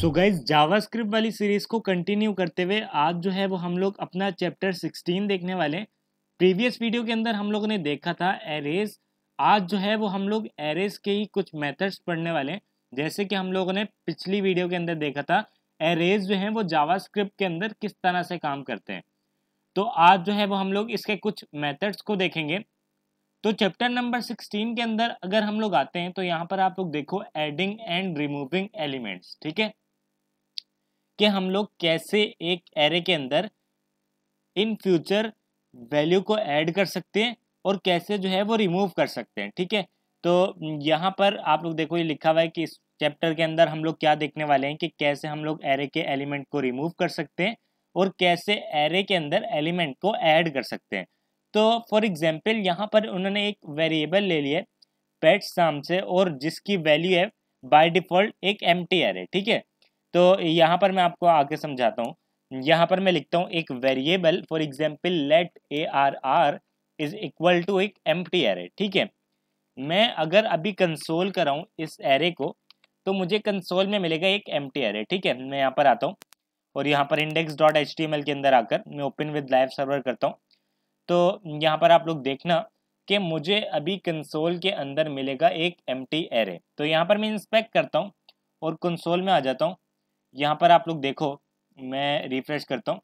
सो guys guys JavaScript वाली series को continue करते हुए आज जो है वो हम लोग अपना चैप्टर 16 देखने वाले हैं प्रीवियस वीडियो के अंदर हम लोगों ने देखा था एरेज आज जो है वो हम लोग एरेज के ही कुछ मेथड्स पढ़ने वाले हैं जैसे कि हम लोगों ने पिछली वीडियो के अंदर देखा था एरेज जो है वो जावास्क्रिप्ट के अंदर किस तरह से काम करते हैं तो आज जो है वो हम लोग इसके कुछ मेथड्स को देखेंगे तो चैप्टर नंबर 16 के अंदर अगर हम लोग आते हैं तो यहाँ पर आप लोग देखो एडिंग एंड रिमूविंग एलिमेंट्स ठीक है कि हम लोग कैसे एक एरे के अंदर इन फ्यूचर वैल्यू को ऐड कर सकते हैं और कैसे जो है वो रिमूव कर सकते हैं ठीक है तो यहाँ पर आप लोग देखो ये लिखा हुआ है कि इस चैप्टर के अंदर हम लोग क्या देखने वाले हैं कि कैसे हम लोग एरे के एलिमेंट को रिमूव कर सकते हैं और कैसे एरे के अंदर एलिमेंट को ऐड कर सकते हैं तो फॉर एग्जांपल यहाँ पर उन्होंने एक वेरिएबल ले लिया पेट्स नाम से और जिसकी वैल्यू है बाय डिफ़ॉल्ट एक एम एरे ठीक है तो यहाँ पर मैं आपको आगे समझाता हूँ यहाँ पर मैं लिखता हूँ एक variable for example let A R R is equal to एक एम टी एरे ठीक है मैं अगर अभी कंसोल कराऊँ इस एरे को तो मुझे कंसोल में मिलेगा एक एम टी एरे ठीक है मैं यहाँ पर आता हूँ और यहाँ पर index dot H T M L के अंदर आकर मैं ओपन विद लाइव सर्वर करता हूँ तो यहाँ पर आप लोग देखना कि मुझे अभी कंसोल के अंदर मिलेगा एक एम टी एरे तो यहाँ पर मैं इंस्पेक्ट करता हूँ और कंसोल में आ जाता हूँ यहाँ पर आप लोग देखो मैं रिफ्रेश करता हूँ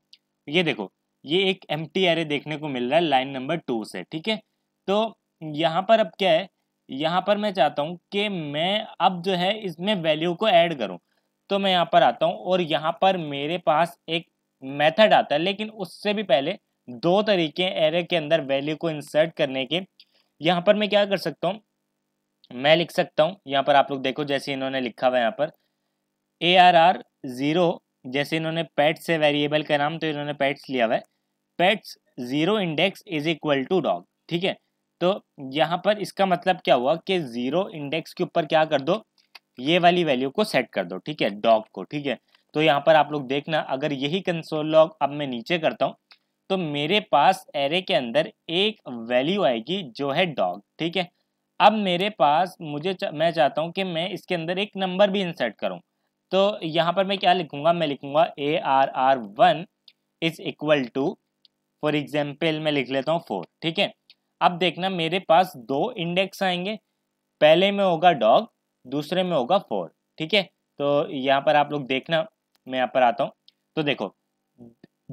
ये देखो ये एक एम टी एरे देखने को मिल रहा है लाइन नंबर टू से ठीक है तो यहाँ पर अब क्या है यहाँ पर मैं चाहता हूँ कि मैं अब जो है इसमें वैल्यू को ऐड करूँ तो मैं यहाँ पर आता हूँ और यहाँ पर मेरे पास एक मेथड आता है लेकिन उससे भी पहले दो तरीके एरे के अंदर वैल्यू को इंसर्ट करने के यहाँ पर मैं क्या कर सकता हूँ मैं लिख सकता हूँ यहाँ पर आप लोग देखो जैसे इन्होंने लिखा हुआ है यहाँ पर ए आर आर ज़ीरो जैसे इन्होंने पेट्स है वेरिएबल का नाम तो इन्होंने पेट्स लिया हुआ है pets zero index is equal to dog ठीक है तो यहाँ पर इसका मतलब क्या हुआ कि ज़ीरो इंडेक्स के ऊपर क्या कर दो ये वाली वैल्यू को सेट कर दो ठीक है डॉग को ठीक है तो यहाँ पर आप लोग देखना अगर यही कंसोल लॉग अब मैं नीचे करता हूँ तो मेरे पास एरे के अंदर एक वैल्यू आएगी जो है डॉग ठीक है अब मेरे पास मुझे चा, मैं चाहता हूँ कि मैं इसके अंदर एक नंबर भी इंसर्ट करूँ तो यहाँ पर मैं क्या लिखूंगा मैं लिखूंगा A R R one is equal to for example मैं लिख लेता हूँ फोर ठीक है अब देखना मेरे पास दो इंडेक्स आएंगे पहले में होगा डॉग दूसरे में होगा फोर ठीक है तो यहाँ पर आप लोग देखना मैं यहाँ पर आता हूँ तो देखो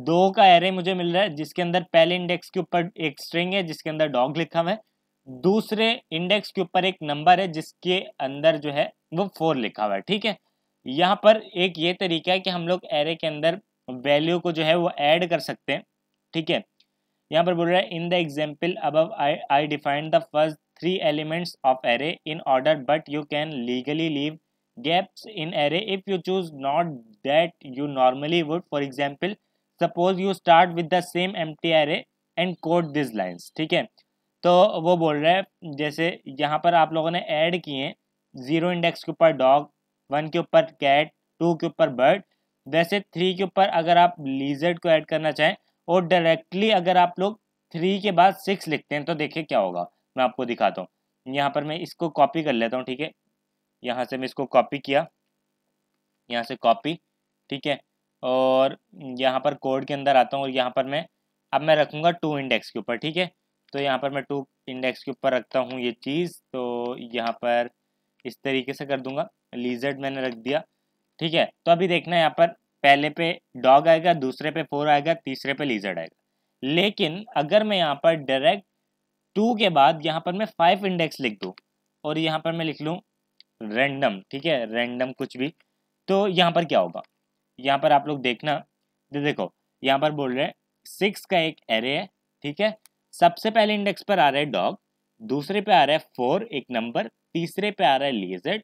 दो का एरे मुझे मिल रहा है जिसके अंदर पहले इंडेक्स के ऊपर एक स्ट्रिंग है जिसके अंदर डॉग लिखा हुआ है दूसरे इंडेक्स के ऊपर एक नंबर है जिसके अंदर जो है वो फोर लिखा हुआ है ठीक है यहाँ पर एक ये तरीका है कि हम लोग एरे के अंदर वैल्यू को जो है वो ऐड कर सकते हैं ठीक है यहाँ पर बोल रहा है इन द एग्जाम्पल अब I I define the first three elements of array in order but you can legally leave gaps in array if you choose not that you normally would for example suppose you start with the same empty array and code this lines ठीक है तो वो बोल रहा है जैसे यहाँ पर आप लोगों ने ऐड किए ज़ीरो इंडेक्स के ऊपर डॉग वन के ऊपर कैट टू के ऊपर बर्ड वैसे थ्री के ऊपर अगर आप लीजर्ड को ऐड करना चाहें और डायरेक्टली अगर आप लोग थ्री के बाद सिक्स लिखते हैं तो देखिए क्या होगा मैं आपको दिखाता हूँ यहाँ पर मैं इसको कॉपी कर लेता हूँ ठीक है यहाँ से मैं इसको कॉपी किया यहाँ से कॉपी ठीक है और यहाँ पर कोड के अंदर आता हूँ और यहाँ पर मैं अब मैं रखूँगा टू इंडेक्स के ऊपर ठीक है तो यहाँ पर मैं टू इंडेक्स के ऊपर रखता हूँ ये चीज़ तो यहाँ पर इस तरीके से कर दूंगा लीजर्ड मैंने रख दिया ठीक है तो अभी देखना यहाँ पर पहले पे डॉग आएगा दूसरे पे फोर आएगा तीसरे पे लीजर्ड आएगा लेकिन अगर मैं यहाँ पर डायरेक्ट टू के बाद यहाँ पर मैं फाइव इंडेक्स लिख दूँ और यहाँ पर मैं लिख लूँ रेंडम ठीक है रेंडम कुछ भी तो यहाँ पर क्या होगा यहाँ पर आप लोग देखना तो देखो यहाँ पर बोल रहे हैं सिक्स का एक एरे है ठीक है सबसे पहले इंडेक्स पर आ रहा है डॉग दूसरे पे आ रहा है फोर एक नंबर तीसरे पे आ रहा है लेजेड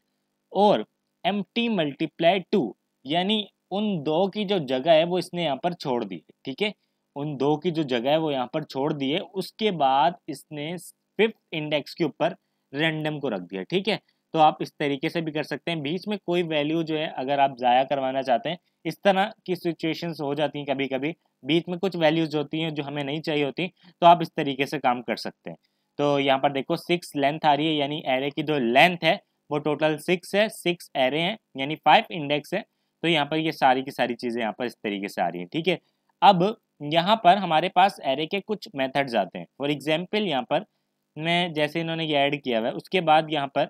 और एम टी मल्टीप्लाई टू यानी उन दो की जो जगह है वो इसने यहाँ पर छोड़ दी है ठीक है उन दो की जो जगह है वो यहाँ पर छोड़ दी है उसके बाद इसने फिफ्थ इंडेक्स के ऊपर रेंडम को रख दिया ठीक है तो आप इस तरीके से भी कर सकते हैं बीच में कोई वैल्यू जो है अगर आप ज़ाया करवाना चाहते हैं इस तरह की सिचुएशन हो जाती हैं कभी कभी बीच में कुछ वैल्यूज होती हैं जो हमें नहीं चाहिए होती तो आप इस तरीके से काम कर सकते हैं तो यहाँ पर देखो सिक्स लेंथ आ रही है यानी एरे की जो लेंथ है वो टोटल सिक्स है सिक्स एरे हैं यानी फाइव इंडेक्स है तो यहाँ पर ये सारी की सारी चीज़ें यहाँ पर इस तरीके से आ रही हैं ठीक है अब यहाँ पर हमारे पास एरे के कुछ मेथड्स आते हैं फॉर एग्जाम्पल यहाँ पर मैं जैसे इन्होंने ये ऐड किया हुआ है उसके बाद यहाँ पर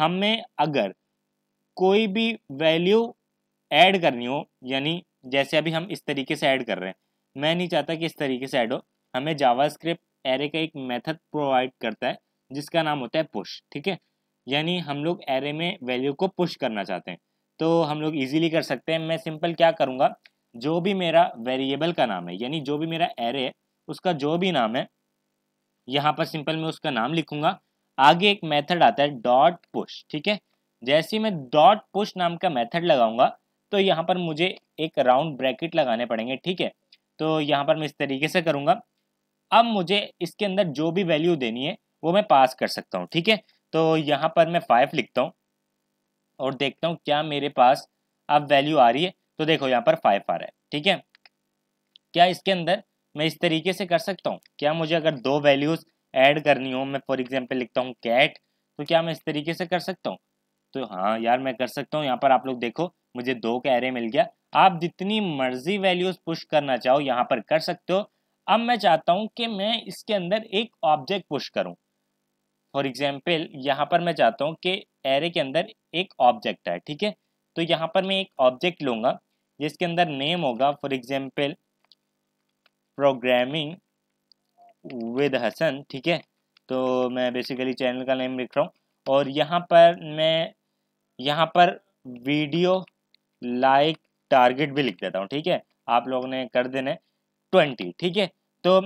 हमें अगर कोई भी वैल्यू ऐड करनी हो यानी जैसे अभी हम इस तरीके से ऐड कर रहे हैं मैं नहीं चाहता कि इस तरीके से ऐड हो हमें जावास्क्रिप्ट एरे का एक मेथड प्रोवाइड करता है जिसका नाम होता है पुश ठीक है यानी हम लोग एरे में वैल्यू को पुश करना चाहते हैं तो हम लोग इजीली कर सकते हैं मैं सिंपल क्या करूँगा जो भी मेरा वेरिएबल का नाम है यानी जो भी मेरा एरे है उसका जो भी नाम है यहाँ पर सिंपल मैं उसका नाम लिखूंगा आगे एक मेथड आता है डॉट पुश ठीक है जैसे मैं डॉट पुश नाम का मेथड लगाऊंगा तो यहाँ पर मुझे एक राउंड ब्रैकेट लगाने पड़ेंगे ठीक है तो यहाँ पर मैं इस तरीके से करूँगा अब मुझे इसके अंदर जो भी वैल्यू देनी है वो मैं पास कर सकता हूँ ठीक है तो यहाँ पर मैं फाइव लिखता हूँ और देखता हूँ क्या मेरे पास अब वैल्यू आ रही है तो देखो यहाँ पर फाइव आ रहा है ठीक है क्या इसके अंदर मैं इस तरीके से कर सकता हूँ क्या मुझे अगर दो वैल्यूज़ ऐड करनी हो मैं फॉर एग्जाम्पल लिखता हूँ कैट तो क्या मैं इस तरीके से कर सकता हूँ तो हाँ यार मैं कर सकता हूँ यहाँ पर आप लोग देखो मुझे दो कैरे मिल गया आप जितनी मर्जी वैल्यूज़ पुश करना चाहो यहाँ पर कर सकते हो अब मैं चाहता हूं कि मैं इसके अंदर एक ऑब्जेक्ट पुश करूं फॉर एग्जाम्पल यहाँ पर मैं चाहता हूँ कि एरे के अंदर एक ऑब्जेक्ट है ठीक है तो यहाँ पर मैं एक ऑब्जेक्ट लूँगा जिसके अंदर नेम होगा for example programming with Hasan ठीक है तो मैं बेसिकली चैनल का नेम लिख रहा हूँ और यहाँ पर मैं यहाँ पर वीडियो लाइक टारगेट भी लिख देता हूँ ठीक है आप लोगों ने कर देना है ट्वेंटी ठीक है तो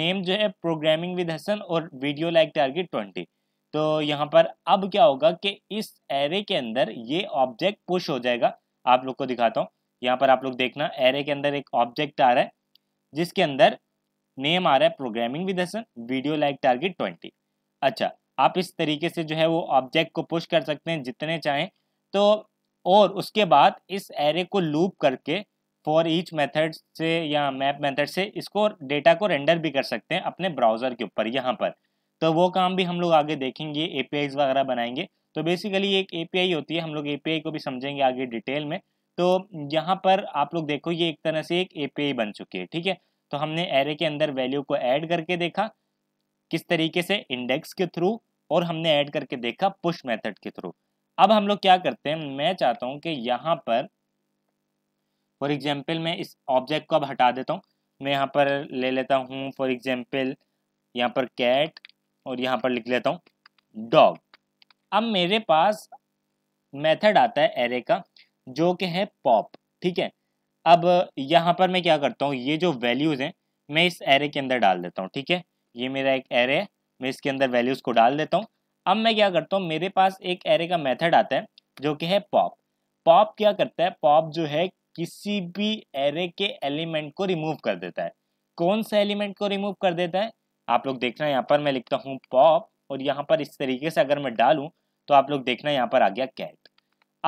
नेम जो है प्रोग्रामिंग विद हसन और वीडियो लाइक टारगेट ट्वेंटी तो यहाँ पर अब क्या होगा कि इस एरे के अंदर ये ऑब्जेक्ट पुश हो जाएगा आप लोग को दिखाता हूँ यहाँ पर आप लोग देखना एरे के अंदर एक ऑब्जेक्ट आ रहा है जिसके अंदर नेम आ रहा है programming with Hasan video like target twenty अच्छा आप इस तरीके से जो है वो ऑब्जेक्ट को पुश कर सकते हैं जितने चाहें तो और उसके बाद इस एरे को लूप करके फॉर ईच मेथड से या मैप मेथड से इसको डेटा को रेंडर भी कर सकते हैं अपने ब्राउज़र के ऊपर यहाँ पर तो वो काम भी हम लोग आगे देखेंगे ए वगैरह बनाएंगे तो बेसिकली एक ए होती है हम लोग ए को भी समझेंगे आगे डिटेल में तो यहाँ पर आप लोग देखो ये एक तरह से एक ए बन चुकी है ठीक है तो हमने एरे के अंदर वैल्यू को ऐड करके देखा किस तरीके से इंडेक्स के थ्रू और हमने ऐड करके देखा पुश मेथड के थ्रू अब हम लोग क्या करते हैं मैं चाहता हूँ कि यहाँ पर फॉर एग्जाम्पल मैं इस ऑब्जेक्ट को अब हटा देता हूँ मैं यहाँ पर ले लेता हूँ फॉर एग्जाम्पल यहाँ पर कैट और यहाँ पर लिख लेता हूँ डॉग अब मेरे पास मेथड आता है एरे का जो कि है पॉप ठीक है अब यहाँ पर मैं क्या करता हूँ ये जो वैल्यूज़ हैं मैं इस एरे के अंदर डाल देता हूँ ठीक है ये मेरा एक एरे है मैं इसके अंदर वैल्यूज़ को डाल देता हूँ अब मैं क्या करता हूँ मेरे पास एक एरे का मेथड आता है जो कि है पॉप पॉप क्या करता है पॉप जो है किसी भी एरे के एलिमेंट को रिमूव कर देता है कौन सा एलिमेंट को रिमूव कर देता है आप लोग देखना यहाँ पर मैं लिखता हूँ पॉप और यहाँ पर इस तरीके से अगर मैं डालूँ तो आप लोग देखना यहाँ पर आ गया कैट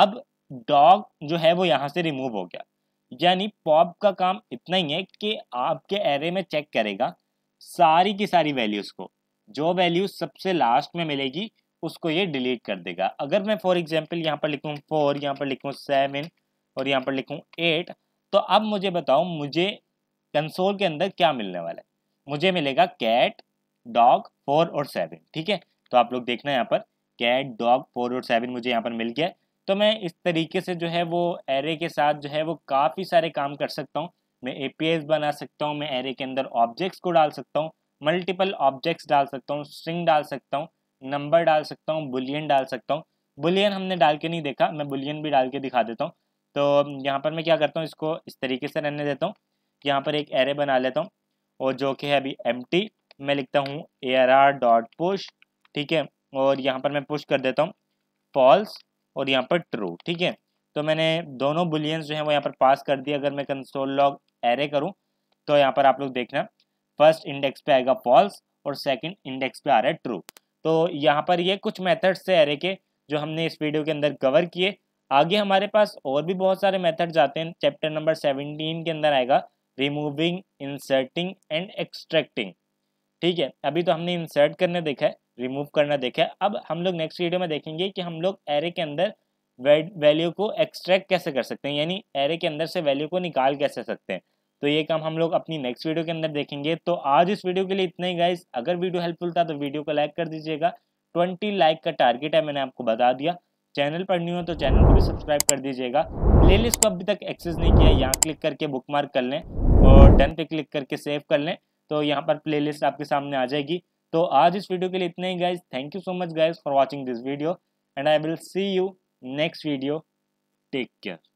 अब डॉग जो है वो यहाँ से रिमूव हो गया यानी पॉप का काम इतना ही है कि आपके एरे में चेक करेगा सारी की सारी वैल्यूज़ को जो वैल्यू सबसे लास्ट में मिलेगी उसको ये डिलीट कर देगा अगर मैं फॉर एग्जाम्पल यहाँ पर लिखूँ फोर यहाँ पर लिखूँ सेवन और यहाँ पर लिखूँ एट तो अब मुझे बताओ मुझे कंसोल के अंदर क्या मिलने वाला है मुझे मिलेगा कैट डॉग फोर और सेवन ठीक है तो आप लोग देखना यहाँ पर कैट डॉग फोर और सेवन मुझे यहाँ पर मिल गया तो मैं इस तरीके से जो है वो एरे के साथ जो है वो काफ़ी सारे काम कर सकता हूँ मैं ए बना सकता हूँ मैं एरे के अंदर ऑब्जेक्ट्स को डाल सकता हूँ मल्टीपल ऑब्जेक्ट्स डाल सकता हूँ स्ट्रिंग डाल सकता हूँ नंबर डाल सकता हूँ बुलियन डाल सकता हूँ बुलियन हमने डाल के नहीं देखा मैं बुलियन भी डाल के दिखा देता हूँ तो यहाँ पर मैं क्या करता हूँ इसको इस तरीके से रहने देता हूँ यहाँ पर एक एरे बना लेता हूँ और जो कि है अभी एम मैं लिखता हूँ A R R dot push ठीक है और यहाँ पर मैं पुश कर देता हूँ फॉल्स और यहाँ पर ट्रू ठीक है तो मैंने दोनों बुलियंस जो हैं वो यहाँ पर पास कर दिए अगर मैं कंसोल लॉग एरे करूँ तो यहाँ पर आप लोग देखना फर्स्ट इंडेक्स पे आएगा फॉल्स और सेकंड इंडेक्स पे आ रहा है ट्रू तो यहाँ पर ये कुछ मेथड्स थे एरे के जो हमने इस वीडियो के अंदर कवर किए आगे हमारे पास और भी बहुत सारे मेथड्स आते हैं चैप्टर नंबर सेवनटीन के अंदर आएगा रिमूविंग इंसर्टिंग एंड एक्सट्रैक्टिंग ठीक है अभी तो हमने इंसर्ट करने देखा है रिमूव करना देखा है अब हम लोग नेक्स्ट वीडियो में देखेंगे कि हम लोग एरे के अंदर वैल्यू को एक्सट्रैक्ट कैसे कर सकते हैं यानी एरे के अंदर से वैल्यू को निकाल कैसे सकते हैं तो ये काम हम लोग अपनी नेक्स्ट वीडियो के अंदर देखेंगे तो आज इस वीडियो के लिए इतना ही गाइस अगर वीडियो हेल्पफुल था तो वीडियो को लाइक कर दीजिएगा ट्वेंटी लाइक का टारगेट है मैंने आपको बता दिया चैनल पर न्यू हो तो चैनल को भी सब्सक्राइब कर दीजिएगा प्लेलिस्ट को अभी तक एक्सेस नहीं किया है यहाँ क्लिक करके बुक मार्क कर लें और डन पे क्लिक करके सेव कर लें तो यहाँ पर प्लेलिस्ट आपके सामने आ जाएगी तो आज इस वीडियो के लिए इतना ही guys thank you so much guys for watching this video and I will see you next video take care